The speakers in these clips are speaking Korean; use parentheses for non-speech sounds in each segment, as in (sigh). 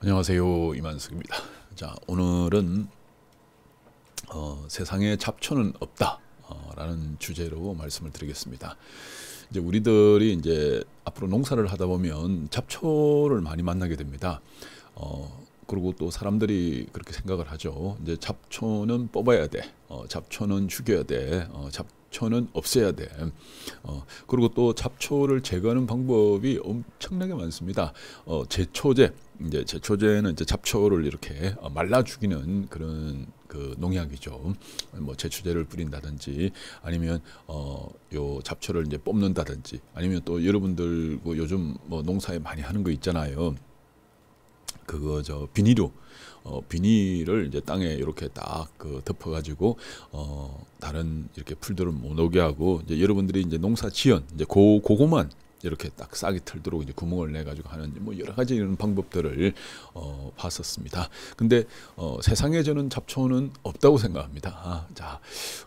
안녕하세요 이만석입니다. 자 오늘은 어, 세상에 잡초는 없다라는 어, 주제로 말씀을 드리겠습니다. 이제 우리들이 이제 앞으로 농사를 하다 보면 잡초를 많이 만나게 됩니다. 어, 그리고 또 사람들이 그렇게 생각을 하죠. 이제 잡초는 뽑아야 돼. 어, 잡초는 죽여야 돼. 어, 잡, 잡초는 없애야 돼. 어, 그리고 또 잡초를 제거하는 방법이 엄청나게 많습니다. 어, 제초제, 이제 제초제는 이제 잡초를 이렇게 어, 말라 죽이는 그런 그 농약이죠. 뭐 제초제를 뿌린다든지 아니면 어 요 잡초를 이제 뽑는다든지 아니면 또 여러분들 뭐 요즘 뭐 농사에 많이 하는 거 있잖아요. 그거 저 비닐로 어, 비닐을 이제 땅에 이렇게 딱 그 덮어가지고 어, 다른 이렇게 풀들을 못 뭐 오게 하고 이제 여러분들이 이제 농사 지은 이제 고고거만 이렇게 딱 싹이 틀도록 이제 구멍을 내 가지고 하는 뭐 여러 가지 이런 방법들을 어, 봤었습니다. 근데 어, 세상에 저는 잡초는 없다고 생각합니다. 아, 자,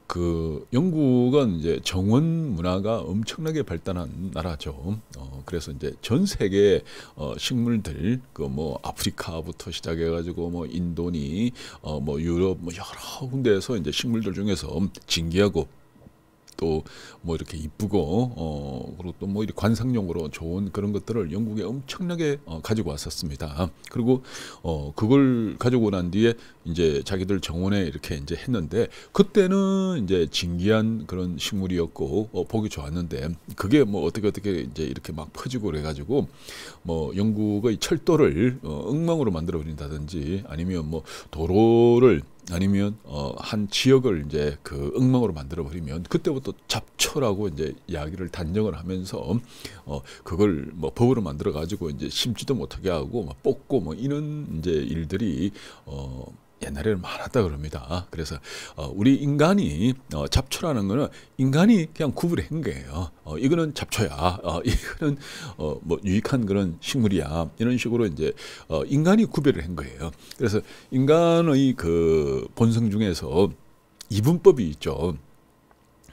그 영국은 이제 정원 문화가 엄청나게 발달한 나라죠. 어, 그래서 이제 전 세계 어, 식물들 그 뭐 아프리카부터 시작해 가지고 뭐 인도니 어, 뭐 유럽 뭐 여러 군데에서 이제 식물들 중에서 진기하고 또뭐 이렇게 이쁘고 어 그리고 또뭐 관상용으로 좋은 그런 것들을 영국에 엄청나게 어, 가지고 왔었습니다. 그리고 어 그걸 가지고 난 뒤에 이제 자기들 정원에 이렇게 이제 했는데 그때는 이제 진귀한 그런 식물이었고 어, 보기 좋았는데 그게 뭐 어떻게 어떻게 이제 이렇게 막 퍼지고 그래가지고 뭐 영국의 철도를 어, 엉망으로 만들어 버린다든지 아니면 뭐 도로를 아니면 어, 한 지역을 이제 그 엉망으로 만들어 버리면 그때부터 잡초라고 이제 이야기를 단정을 하면서 어, 그걸 뭐 법으로 만들어 가지고 이제 심지도 못하게 하고 막 뽑고 뭐 이런 이제 일들이 어 옛날에는 많았다 그럽니다. 그래서 어, 우리 인간이 어, 잡초라는 거는 인간이 그냥 구분한 거예요. 어, 이거는 잡초야. (laughs) 이거는 뭐 유익한 그런 식물이야. 이런 식으로 이제 인간이 구별을 한 거예요. 그래서 인간의 그 본성 중에서 이분법이 있죠.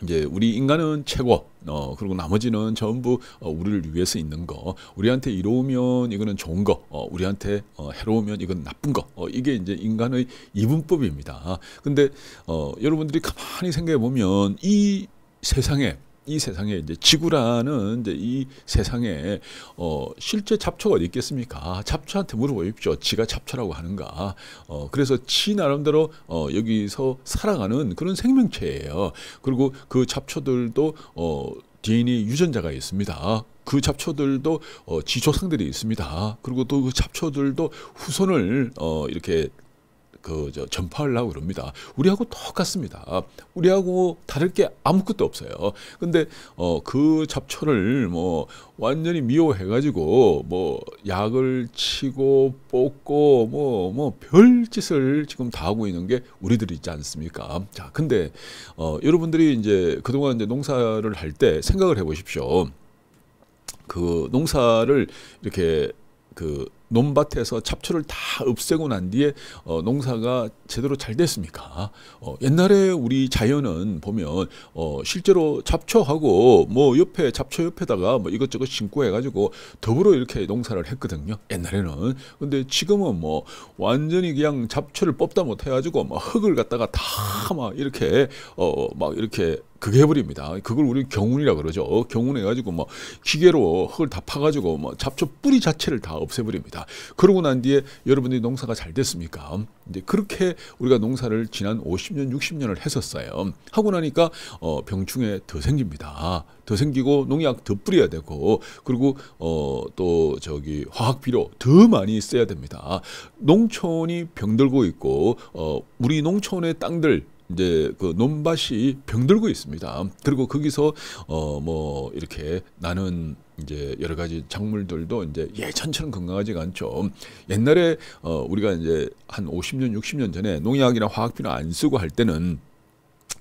이제 우리 인간은 최고, 어, 그리고 나머지는 전부 어, 우리를 위해서 있는 거. 우리한테 이로우면 이거는 좋은 거. 어, 우리한테 어, 해로우면 이건 나쁜 거. 어, 이게 이제 인간의 이분법입니다. 근데 어, 여러분들이 가만히 생각해 보면 이 세상에 이 세상에 이제 지구라는 이제 이 세상에 어 실제 잡초가 어디 있겠습니까? 잡초한테 물어보십시오. 지가 잡초라고 하는가? 어 그래서 지 나름대로 어 여기서 살아가는 그런 생명체예요. 그리고 그 잡초들도 어 DNA 유전자가 있습니다. 그 잡초들도 어, 지조상들이 있습니다. 그리고 또 그 잡초들도 후손을 어, 이렇게 그저 전파하려고 그럽니다. 우리하고 똑같습니다. 우리하고 다를 게 아무것도 없어요. 근데 어그 잡초를 뭐 완전히 미워해 가지고 뭐 약을 치고 뽑고 뭐 뭐 별짓을 지금 다 하고 있는 게 우리들이 있지 않습니까? 자, 근데 어 여러분들이 이제 그동안 이제 농사를 할 때 생각을 해 보십시오. 그 농사를 이렇게 그 논밭에서 잡초를 다 없애고 난 뒤에 어, 농사가 제대로 잘 됐습니까? 어, 옛날에 우리 자연은 보면 어, 실제로 잡초하고 뭐 옆에 잡초 옆에다가 뭐 이것저것 심고 해가지고 더불어 이렇게 농사를 했거든요. 옛날에는 근데 지금은 뭐 완전히 그냥 잡초를 뽑다 못해가지고 막 흙을 갖다가 다 막 이렇게 어 막 이렇게 그게 해버립니다. 그걸 우리 경운이라 그러죠. 경운해가지고 뭐 기계로 흙을 다 파가지고 뭐 잡초 뿌리 자체를 다 없애버립니다. 있다. 그러고 난 뒤에 여러분들이 농사가 잘 됐습니까? 이제 그렇게 우리가 농사를 지난 50년, 60년을 했었어요. 하고 나니까 어, 병충해 더 생깁니다. 더 생기고 농약 더 뿌려야 되고 그리고 어, 또 저기 화학 비료 더 많이 써야 됩니다. 농촌이 병들고 있고 어, 우리 농촌의 땅들 이제 그 논밭이 병들고 있습니다. 그리고 거기서 어 뭐 이렇게 나는 이제 여러 가지 작물들도 이제 예전처럼 건강하지가 않죠. 옛날에 어 우리가 이제 한 50년, 60년 전에 농약이나 화학비료 안 쓰고 할 때는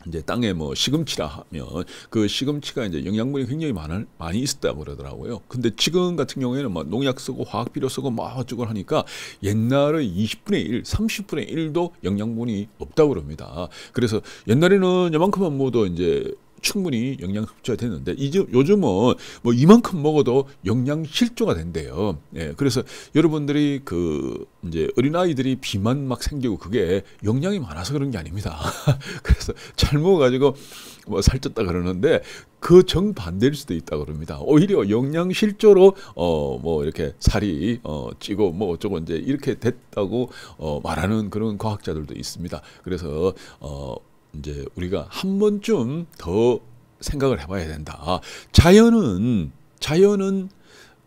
이제 땅에 뭐 시금치라 하면 그 시금치가 이제 영양분이 굉장히 많을 많이 있었다 그러더라고요. 근데 지금 같은 경우에는 막 뭐 농약 쓰고 화학 비료 쓰고 막어쩌 하니까 옛날에 20분의 1, 30분의 1도 영양분이 없다고 그럽니다. 그래서 옛날에는 이만큼만 모두 이제 충분히 영양 흡수가 되는데 이제 요즘은 뭐 이만큼 먹어도 영양 실조가 된대요. 예, 그래서 여러분들이 그 이제 어린 아이들이 비만 막 생기고 그게 영양이 많아서 그런 게 아닙니다. (laughs) 그래서 잘 먹어가지고 뭐 살쪘다 그러는데 그 정반대일 수도 있다 그럽니다. 오히려 영양 실조로 어 뭐 이렇게 살이 어 찌고 뭐 어쩌고 이제 이렇게 됐다고 어 말하는 그런 과학자들도 있습니다. 그래서 어 이제 우리가 한 번쯤 더 생각을 해봐야 된다. 자연은 자연은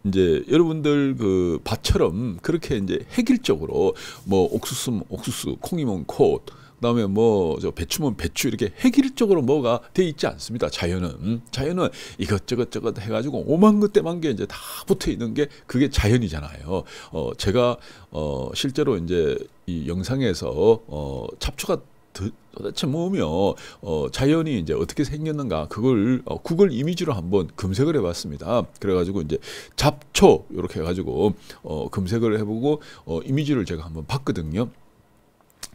이제 여러분들 그 밭처럼 그렇게 이제 획일적으로 뭐옥수수 옥수수, 콩이면 콩, 그다음에 뭐 저 배추면 배추 이렇게 획일적으로 뭐가 돼 있지 않습니다. 자연은 자연은 이것저것 저것 해가지고 오만 그때만 게 이제 다 붙어 있는 게 그게 자연이잖아요. 어 제가 어 실제로 이제 이 영상에서 어, 잡초가 도대체 뭐며 어, 자연이 이제 어떻게 생겼는가 그걸 어, 구글 이미지로 한번 검색을 해봤습니다. 그래가지고 이제 잡초 이렇게 해가지고 어, 검색을 해보고 어, 이미지를 제가 한번 봤거든요.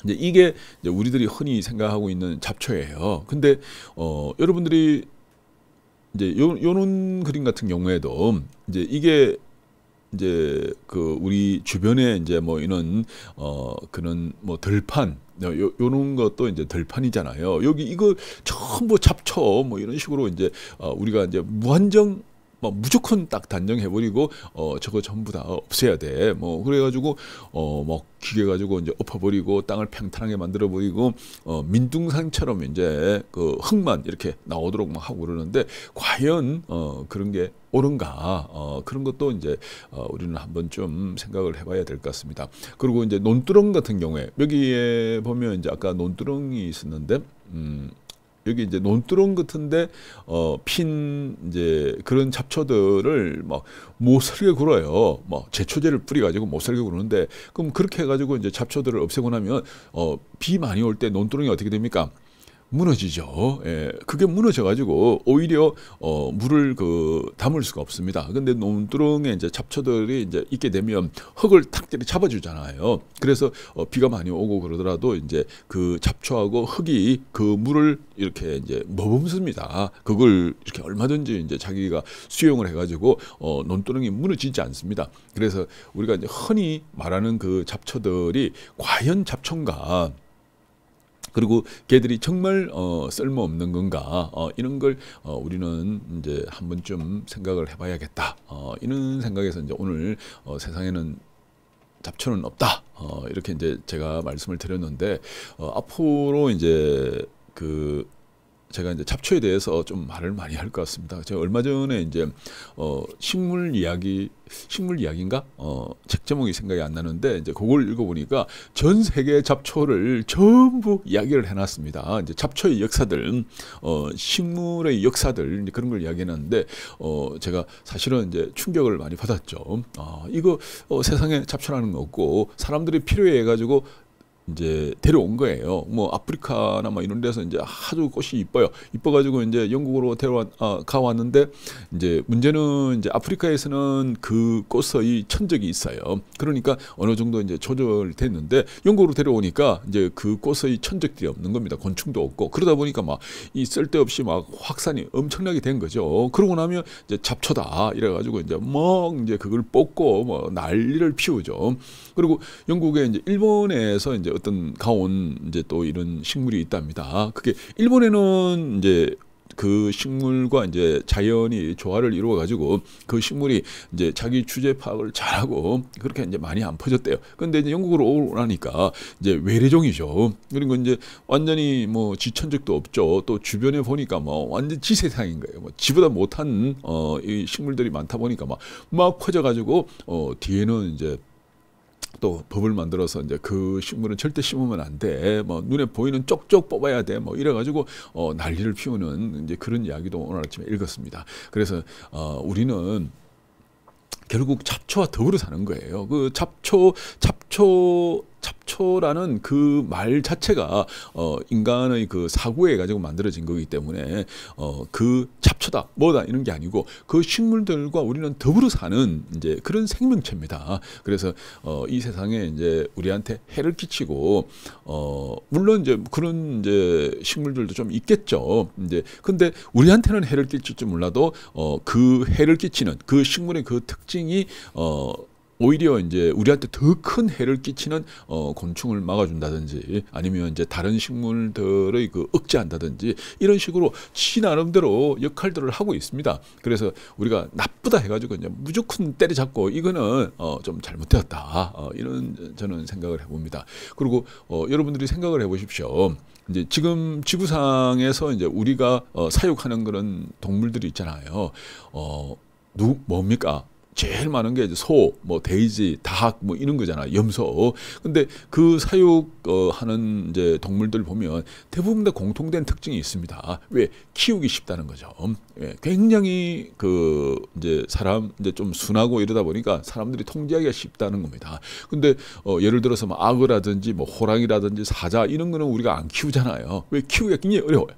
이제 이게 이제 우리들이 흔히 생각하고 있는 잡초예요. 근데 어, 여러분들이 이제 요, 요런 그림 같은 경우에도 이제 이게 이제 그 우리 주변에 이제 뭐 이런 어 그런 뭐 들판 요, 요런 것도 이제 들판이잖아요. 여기 이거 전부 잡초 뭐 이런 식으로 이제 어, 우리가 이제 무한정 뭐 무조건 딱 단정해버리고 어 저거 전부 다 없애야 돼뭐 그래가지고 어뭐 기계 가지고 이제 엎어버리고 땅을 평탄하게 만들어버리고 어 민둥산처럼 이제 그 흙만 이렇게 나오도록 막 하고 그러는데 과연 어 그런 게 옳은가 어 그런 것도 이제 어 우리는 한번 좀 생각을 해봐야 될 것 같습니다. 그리고 이제 논두렁 같은 경우에 여기에 보면 이제 아까 논두렁이 있었는데 음. 여기 이제 논두렁 같은데 어, 핀 이제 그런 잡초들을 막모서리 굴어요. 막 제초제를 뿌려가지고 모서리에 는데 그럼 그렇게 해가지고 이제 잡초들을 없애고 나면 어, 비 많이 올 때 논두렁이 어떻게 됩니까? 무너지죠. 예, 그게 무너져가지고 오히려 어, 물을 그 담을 수가 없습니다. 근데 논두렁에 이제 잡초들이 이제 있게 되면 흙을 탁 때려 잡아주잖아요. 그래서 어, 비가 많이 오고 그러더라도 이제 그 잡초하고 흙이 그 물을 이렇게 이제 머금습니다. 그걸 이렇게 얼마든지 이제 자기가 수용을 해가지고 어, 논두렁이 무너지지 않습니다. 그래서 우리가 이제 흔히 말하는 그 잡초들이 과연 잡초인가? 그리고 걔들이 정말 어, 쓸모없는 건가 어, 이런 걸 어, 우리는 이제 한 번쯤 생각을 해봐야겠다 어, 이런 생각에서 이제 오늘 어, 세상에는 잡초는 없다 어, 이렇게 이제 제가 말씀을 드렸는데 어, 앞으로 이제 그 제가 이제 잡초에 대해서 좀 말을 많이 할 것 같습니다. 제가 얼마 전에 이제 어 식물 이야기 식물 이야기인가 어책 제목이 생각이 안 나는데 이제 그걸 읽어보니까 전 세계 잡초를 전부 이야기를 해놨습니다. 이제 잡초의 역사들, 어 식물의 역사들 그런 걸 이야기했는데 어 제가 사실은 이제 충격을 많이 받았죠. 어 이거 어 세상에 잡초라는 거 없고 사람들이 필요해 가지고 이제 데려온 거예요. 뭐 아프리카나 뭐 이런 데서 이제 아주 꽃이 이뻐요. 이뻐가지고 이제 영국으로 데려와 어, 가왔는데 이제 문제는 이제 아프리카에서는 그 꽃의 천적이 있어요. 그러니까 어느 정도 이제 조절됐는데 영국으로 데려오니까 이제 그 꽃의 천적들이 없는 겁니다. 곤충도 없고 그러다 보니까 막 이 쓸데없이 막 확산이 엄청나게 된 거죠. 그러고 나면 이제 잡초다 이래가지고 이제 멍 이제 그걸 뽑고 뭐 난리를 피우죠. 그리고 영국에 이제 일본에서 이제 어떤 가온 이제 또 이런 식물이 있답니다. 그게 일본에는 이제 그 식물과 이제 자연이 조화를 이루어 가지고 그 식물이 이제 자기 주제 파악을 잘하고 그렇게 이제 많이 안 퍼졌대요. 근데 이제 영국으로 오라니까 이제 외래종이죠. 그리고 이제 완전히 뭐 지천적도 없죠. 또 주변에 보니까 뭐 완전 지세상인 거예요. 뭐 지보다 못한 어 이 식물들이 많다 보니까 막 막 퍼져 가지고 어 뒤에는 이제 또 법을 만들어서 이제 그 식물은 절대 심으면 안 돼. 뭐 눈에 보이는 쪽쪽 뽑아야 돼. 뭐 이래 가지고 어 난리를 피우는 이제 그런 이야기도 오늘 아침에 읽었습니다. 그래서 어 우리는 결국 잡초와 더불어 사는 거예요. 그 잡초 잡초 잡초라는그말 자체가 어, 인간의 그 사고에 가지고 만들어진 거기 때문에 어, 그 잡초다 뭐다 이런 게 아니고 그 식물들과 우리는 더불어 사는 이제 그런 생명체입니다. 그래서 어, 이 세상에 이제 우리한테 해를 끼치고 어, 물론 이제 그런 이제 식물들도 좀 있겠죠. 이제 근데 우리한테는 해를 끼칠지 몰라도 어, 그 해를 끼치는 그 식물의 그 특징이 어, 오히려 이제 우리한테 더 큰 해를 끼치는 어, 곤충을 막아준다든지 아니면 이제 다른 식물들의 그 억제한다든지 이런 식으로 지 나름대로 역할들을 하고 있습니다. 그래서 우리가 나쁘다 해가지고 그냥 무조건 때려잡고 이거는 어, 좀 잘못되었다 어, 이런 저는 생각을 해봅니다. 그리고 어, 여러분들이 생각을 해보십시오. 이제 지금 지구상에서 이제 우리가 어, 사육하는 그런 동물들이 있잖아요. 어, 누 뭡니까? 제일 많은 게 소, 뭐 데이지, 닭뭐 이런 거잖아. 요 염소. 근데 그 사육 어, 하는 이제 동물들 보면 대부분 다 공통된 특징이 있습니다. 왜 키우기 쉽다는 거죠. 예, 굉장히 그 이제 사람 이제 좀 순하고 이러다 보니까 사람들이 통제하기가 쉽다는 겁니다. 근데 어, 예를 들어서 뭐 악어라든지 뭐 호랑이라든지 사자 이런 거는 우리가 안 키우잖아요. 왜 키우기가 굉장히 어려워요.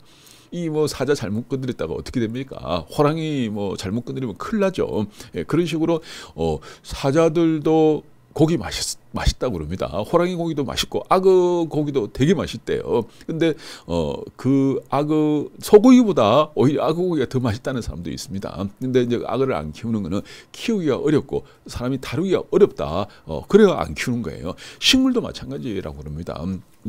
이뭐 사자 잘못 건드렸다가 어떻게 됩니까? 아, 호랑이 뭐 잘못 건드리면 큰일 나죠. 예, 그런 식으로 어, 사자들도 고기 맛있, 맛있다고 그럽니다. 호랑이 고기도 맛있고 악어 고기도 되게 맛있대요. 근데 어, 그 악어 소고기보다 오히려 악어 고기가 더 맛있다는 사람도 있습니다. 근데 이제 악어를 안 키우는 거는 키우기가 어렵고 사람이 다루기가 어렵다. 어, 그래야 안 키우는 거예요. 식물도 마찬가지라고 그럽니다.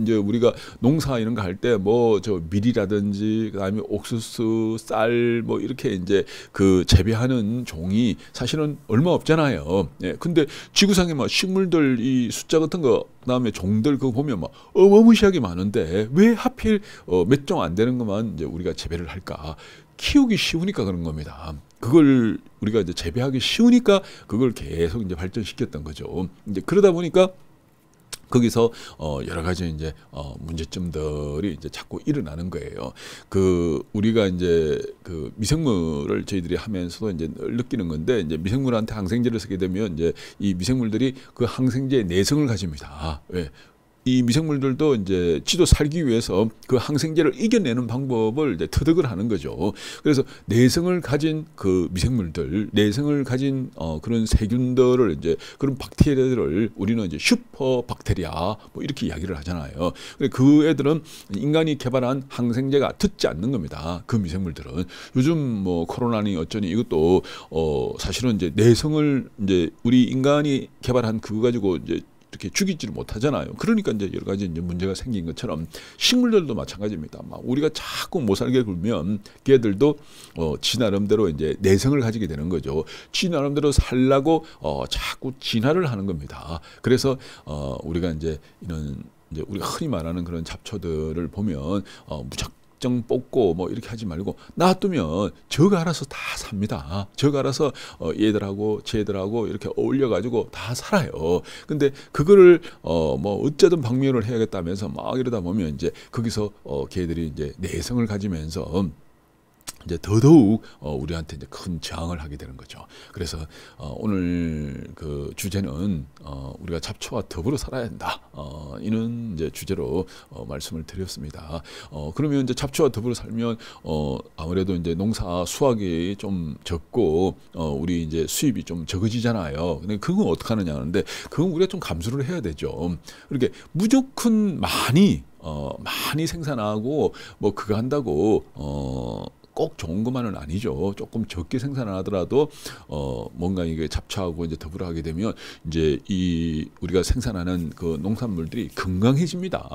이제 우리가 농사 이런 거 할 때 뭐 저 밀이라든지 그다음에 옥수수, 쌀 뭐 이렇게 이제 그 재배하는 종이 사실은 얼마 없잖아요. 예. 근데 지구상에 막 식물들 이 숫자 같은 거 그다음에 종들 그거 보면 막 어마무시하게 많은데 왜 하필 어, 몇종 안 되는 것만 이제 우리가 재배를 할까? 키우기 쉬우니까 그런 겁니다. 그걸 우리가 이제 재배하기 쉬우니까 그걸 계속 이제 발전시켰던 거죠. 이제 그러다 보니까 거기서 어 여러 가지 이제 어 문제점들이 이제 자꾸 일어나는 거예요. 그 우리가 이제 그 미생물을 저희들이 하면서도 이제 늘 느끼는 건데 이제 미생물한테 항생제를 쓰게 되면 이제 이 미생물들이 그 항생제의 내성을 가집니다. 왜? 아, 예. 이 미생물들도 이제 지도 살기 위해서 그 항생제를 이겨내는 방법을 이제 터득을 하는 거죠. 그래서 내성을 가진 그 미생물들, 내성을 가진 어 그런 세균들을 이제 그런 박테리아들을 우리는 이제 슈퍼 박테리아 뭐 이렇게 이야기를 하잖아요. 근데 그 애들은 인간이 개발한 항생제가 듣지 않는 겁니다. 그 미생물들은 요즘 뭐 코로나니 어쩌니 이것도 어 사실은 이제 내성을 이제 우리 인간이 개발한 그거 가지고 이제 이렇게 죽이지를 못하잖아요. 그러니까 이제 여러 가지 이제 문제가 생긴 것처럼 식물들도 마찬가지입니다. 막 우리가 자꾸 못 살게 굴면 걔들도 어, 지 나름대로 이제 내성을 가지게 되는 거죠. 지 나름대로 살라고 어, 자꾸 진화를 하는 겁니다. 그래서 어, 우리가 이제 이런 이제 우리가 흔히 말하는 그런 잡초들을 보면 어, 무작 약정 뽑고 뭐 이렇게 하지 말고 놔두면 저가 알아서 다 삽니다. 저가 알아서 어, 얘들하고 쟤들하고 이렇게 어울려 가지고 다 살아요. 근데 그거를 어뭐 어쨌든 방면을 해야겠다면서 막 이러다 보면 이제 거기서 어 걔들이 이제 내성을 가지면서 이제 더더욱 어, 우리한테 이제 큰 저항을 하게 되는 거죠. 그래서 어, 오늘 그 주제는 어, 우리가 잡초와 더불어 살아야 한다. 어, 이는 이제 주제로 어, 말씀을 드렸습니다. 어, 그러면 이제 잡초와 더불어 살면 어, 아무래도 이제 농사 수확이 좀 적고 어, 우리 이제 수입이 좀 적어지잖아요. 근데 그건 어떻게 하느냐 하는데 그건 우리가 좀 감수를 해야 되죠. 이렇게 무조건 많이 어, 많이 생산하고 뭐 그거 한다고 어꼭 좋은 것만은 아니죠. 조금 적게 생산을 하더라도 어 뭔가 이게 잡초하고 이제 더불어 하게 되면 이제 이 우리가 생산하는 그 농산물들이 건강해집니다.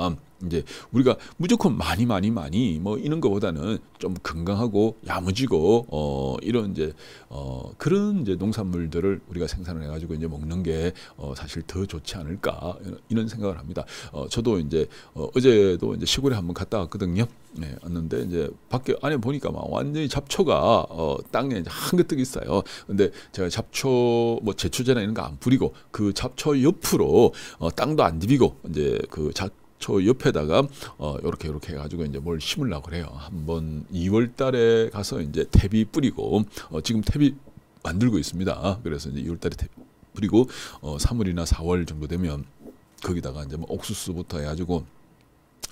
이제 우리가 무조건 많이 많이 많이 뭐 이런 거보다는 좀 건강하고 야무지고 어 이런 이제 어 그런 이제 농산물들을 우리가 생산을 해가지고 이제 먹는 게 어 사실 더 좋지 않을까 이런 생각을 합니다. 어 저도 이제 어 어제도 이제 시골에 한번 갔다 왔거든요. 네, 왔는데 이제 밖에 안에 보니까 막 완전히 잡초가 어 땅에 이제 한가득 있어요. 근데 제가 잡초 뭐 제초제나 이런 거 안 뿌리고 그 잡초 옆으로 어 땅도 안 디비고 이제 그잡 저 옆에다가 어 요렇게 요렇게 해 가지고 이제 뭘 심으려고 그래요. 한번 2월 달에 가서 이제 탭이 뿌리고 어 지금 탭이 만들고 있습니다. 그래서 이제 2월 달에 탭 뿌리고 어 3월이나 4월 정도 되면 거기다가 이제 뭐 옥수수부터 해 가지고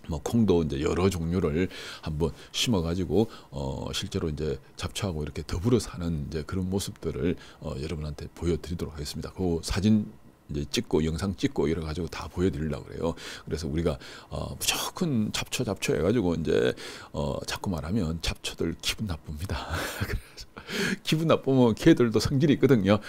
뭐 콩도 이제 여러 종류를 한번 심어 가지고 어 실제로 이제 잡초하고 이렇게 더불어 사는 이제 그런 모습들을 어 여러분한테 보여드리도록 하겠습니다. 그 사진 이제 찍고 영상 찍고 이래 가지고 다 보여드리려고 그래요. 그래서 우리가 어, 무조건 잡초 잡초 해가지고 이제 어, 자꾸 말하면 잡초들 기분 나쁩니다. (laughs) 그래서 기분 나쁘면 개들도 성질이 있거든요.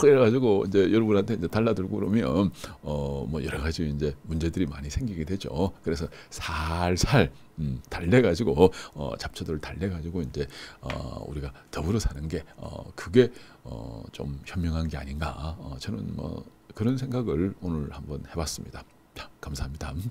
그래가지고 이제 여러분한테 이제 달라들고 그러면 어, 뭐 여러 가지 이제 문제들이 많이 생기게 되죠. 그래서 살살 음, 달래가지고 어, 잡초들 달래가지고 이제 어, 우리가 더불어 사는 게 어, 그게 어, 좀 현명한 게 아닌가. 어, 저는 뭐 그런 생각을 오늘 한번 해봤습니다. 감사합니다.